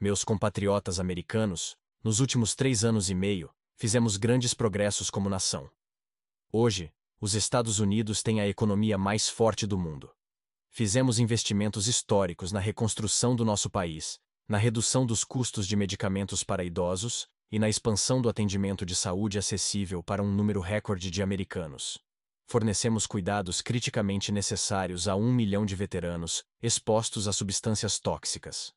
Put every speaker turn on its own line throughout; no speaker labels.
meus compatriotas americanos, nos últimos três anos e meio, fizemos grandes progressos como nação. Hoje, os Estados Unidos têm a economia mais forte do mundo. Fizemos investimentos históricos na reconstrução do nosso país, na redução dos custos de medicamentos para idosos e na expansão do atendimento de saúde acessível para um número recorde de americanos. Fornecemos cuidados criticamente necessários a um milhão de veteranos expostos a substâncias tóxicas.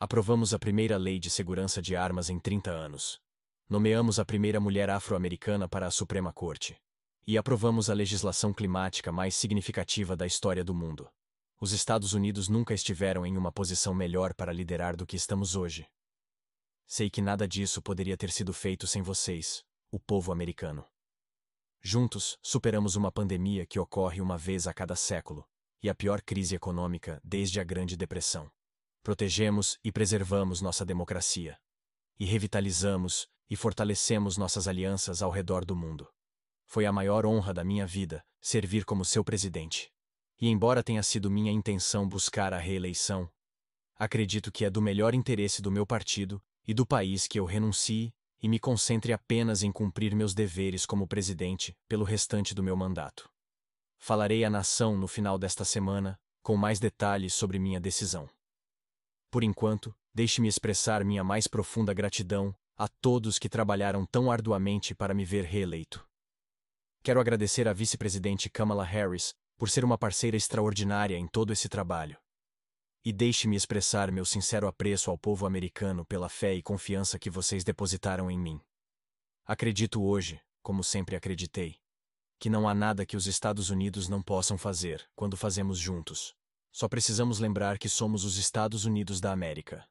Aprovamos a primeira lei de segurança de armas em 30 anos. Nomeamos a primeira mulher afro-americana para a Suprema Corte. E aprovamos a legislação climática mais significativa da história do mundo. Os Estados Unidos nunca estiveram em uma posição melhor para liderar do que estamos hoje. Sei que nada disso poderia ter sido feito sem vocês, o povo americano. Juntos, superamos uma pandemia que ocorre uma vez a cada século, e a pior crise econômica desde a Grande Depressão protegemos e preservamos nossa democracia. E revitalizamos e fortalecemos nossas alianças ao redor do mundo. Foi a maior honra da minha vida servir como seu presidente. E embora tenha sido minha intenção buscar a reeleição, acredito que é do melhor interesse do meu partido e do país que eu renuncie e me concentre apenas em cumprir meus deveres como presidente pelo restante do meu mandato. Falarei à nação no final desta semana com mais detalhes sobre minha decisão. Por enquanto, deixe-me expressar minha mais profunda gratidão a todos que trabalharam tão arduamente para me ver reeleito. Quero agradecer à vice-presidente Kamala Harris por ser uma parceira extraordinária em todo esse trabalho. E deixe-me expressar meu sincero apreço ao povo americano pela fé e confiança que vocês depositaram em mim. Acredito hoje, como sempre acreditei, que não há nada que os Estados Unidos não possam fazer quando fazemos juntos. Só precisamos lembrar que somos os Estados Unidos da América.